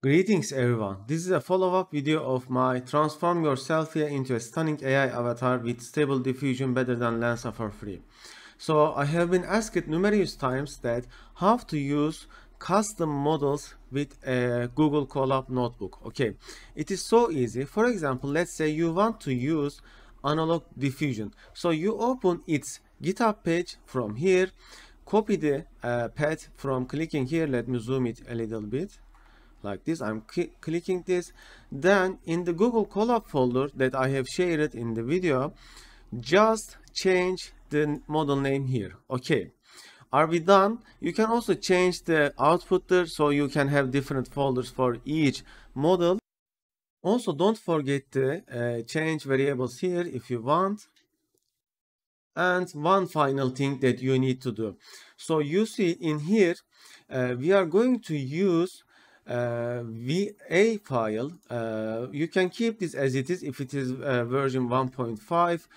Greetings everyone, this is a follow-up video of my transform your selfie into a stunning AI avatar with stable diffusion better than Lensa for free. So I have been asked numerous times that how to use custom models with a Google Colab notebook. Okay, it is so easy. For example, let's say you want to use analog diffusion. So you open its GitHub page from here, copy the uh, path from clicking here. Let me zoom it a little bit like this i'm clicking this then in the google collab folder that i have shared in the video just change the model name here okay are we done you can also change the output there so you can have different folders for each model also don't forget to uh, change variables here if you want and one final thing that you need to do so you see in here uh, we are going to use uh, VA file, uh, you can keep this as it is if it is uh, version 1.5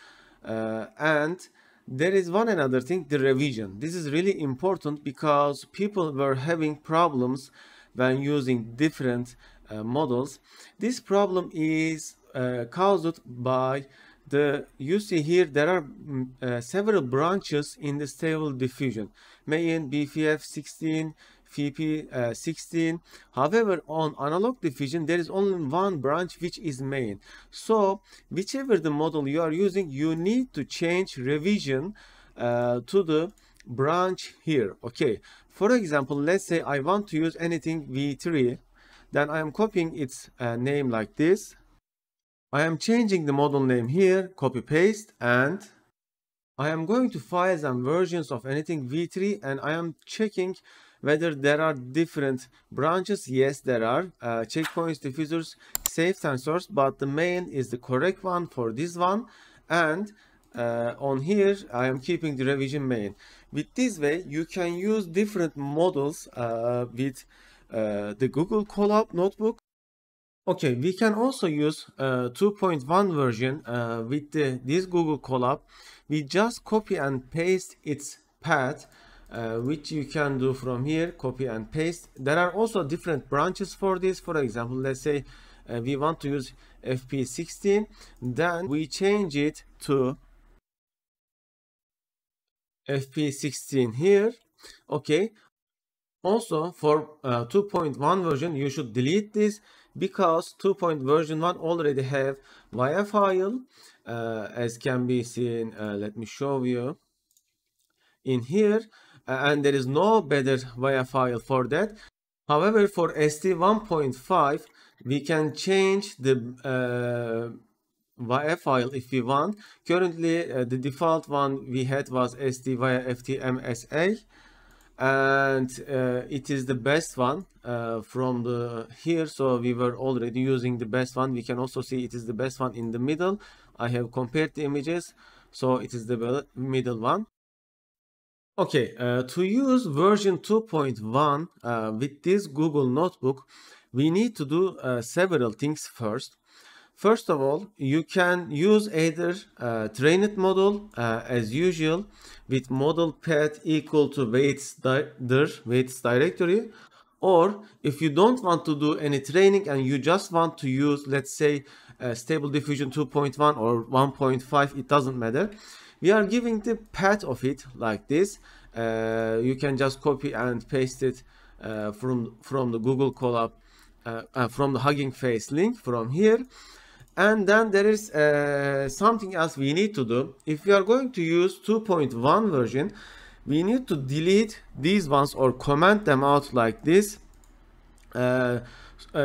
and there is one another thing, the revision. This is really important because people were having problems when using different models. This problem is caused by the, you see here there are uh, several branches in the stable diffusion main bff 16 fp uh, 16 However, on analog diffusion, there is only one branch which is main. So whichever the model you are using, you need to change revision uh, to the branch here. Okay. For example, let's say I want to use anything V3. Then I am copying its uh, name like this. I am changing the model name here, copy paste and I am going to files and versions of anything V3 and I am checking whether there are different branches? Yes, there are. Uh, checkpoints, diffusers, safe sensors, but the main is the correct one for this one. And uh, on here, I am keeping the revision main. With this way, you can use different models uh, with uh, the Google Colab notebook Okay, we can also use uh, 2.1 version uh, with the, this Google Colab. We just copy and paste its path uh, which you can do from here copy and paste there are also different branches for this for example let's say uh, we want to use fp16 then we change it to fp16 here okay also for uh, 2.1 version you should delete this because 2.1 version 1 already have YF file uh, as can be seen uh, let me show you in here and there is no better VIA file for that. However, for ST 1.5, we can change the uh, via file if we want. Currently, uh, the default one we had was SD via FTMSA and uh, it is the best one uh, from the here so we were already using the best one we can also see it is the best one in the middle i have compared the images so it is the middle one Okay, uh, to use version 2.1 uh, with this Google Notebook, we need to do uh, several things first. First of all, you can use either uh, trained model uh, as usual with model path equal to weights, di weights directory or if you don't want to do any training and you just want to use let's say uh, stable diffusion 2.1 or 1.5 it doesn't matter we are giving the path of it like this uh, you can just copy and paste it uh, from from the google colab uh, uh, from the hugging face link from here and then there is uh, something else we need to do if we are going to use 2.1 version we need to delete these ones or comment them out like this uh,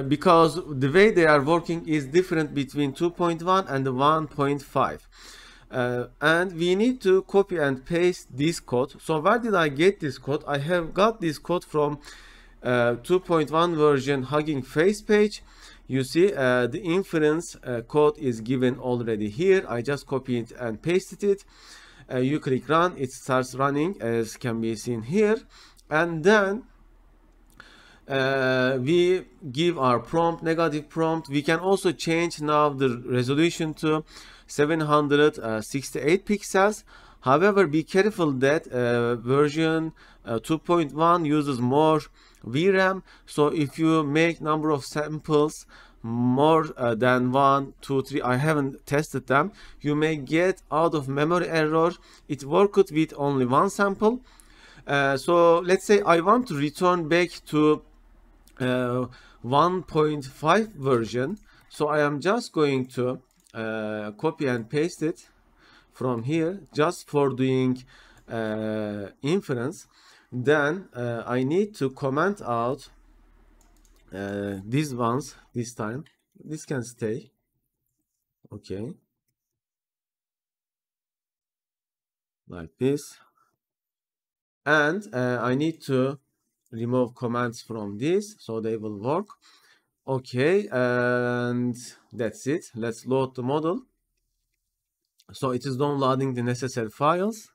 because the way they are working is different between 2.1 and 1.5 uh, and we need to copy and paste this code so where did i get this code i have got this code from uh, 2.1 version hugging face page you see uh, the inference uh, code is given already here i just copied and pasted it uh, you click run it starts running as can be seen here and then uh, we give our prompt negative prompt we can also change now the resolution to 768 uh, pixels. However, be careful that uh, version uh, 2.1 uses more VRAM. So if you make number of samples more uh, than one two three i haven't tested them you may get out of memory error it worked with only one sample uh, so let's say i want to return back to uh, 1.5 version so i am just going to uh, copy and paste it from here just for doing uh, inference then uh, I need to comment out uh, these ones this time this can stay okay like this and uh, I need to remove commands from this so they will work okay and that's it let's load the model so it is downloading the necessary files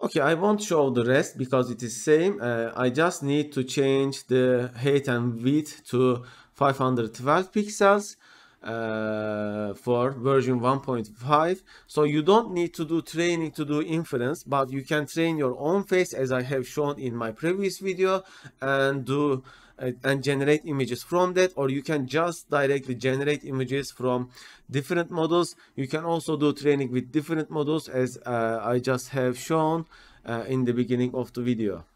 okay i won't show the rest because it is same uh, i just need to change the height and width to 512 pixels uh, for version 1.5 so you don't need to do training to do inference but you can train your own face as I have shown in my previous video and do uh, and generate images from that or you can just directly generate images from different models you can also do training with different models as uh, I just have shown uh, in the beginning of the video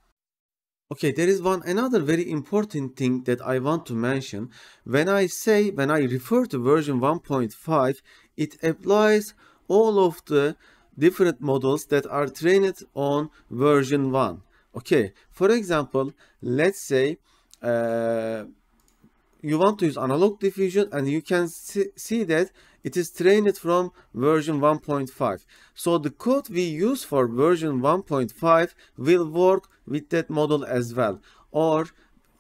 Okay, there is one another very important thing that I want to mention. When I say, when I refer to version 1.5, it applies all of the different models that are trained on version 1. Okay, for example, let's say uh, you want to use analog diffusion and you can see that it is trained from version 1.5. So the code we use for version 1.5 will work with that model as well or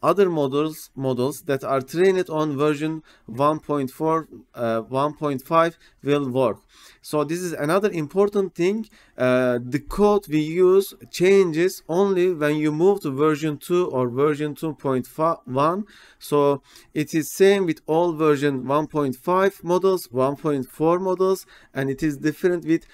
other models models that are trained on version 1.4 uh, 1.5 will work so this is another important thing uh, the code we use changes only when you move to version 2 or version 2.1 so it is same with all version 1.5 models 1.4 models and it is different with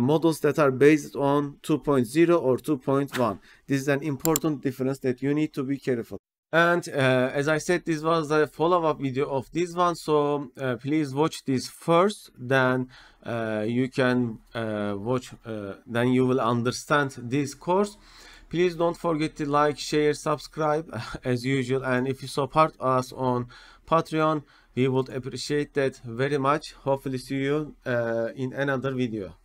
models that are based on 2.0 or 2.1. This is an important difference that you need to be careful. And uh, as I said, this was a follow-up video of this one. So uh, please watch this first, then uh, you can uh, watch, uh, then you will understand this course. Please don't forget to like, share, subscribe as usual. And if you support us on Patreon, we would appreciate that very much. Hopefully see you in another video.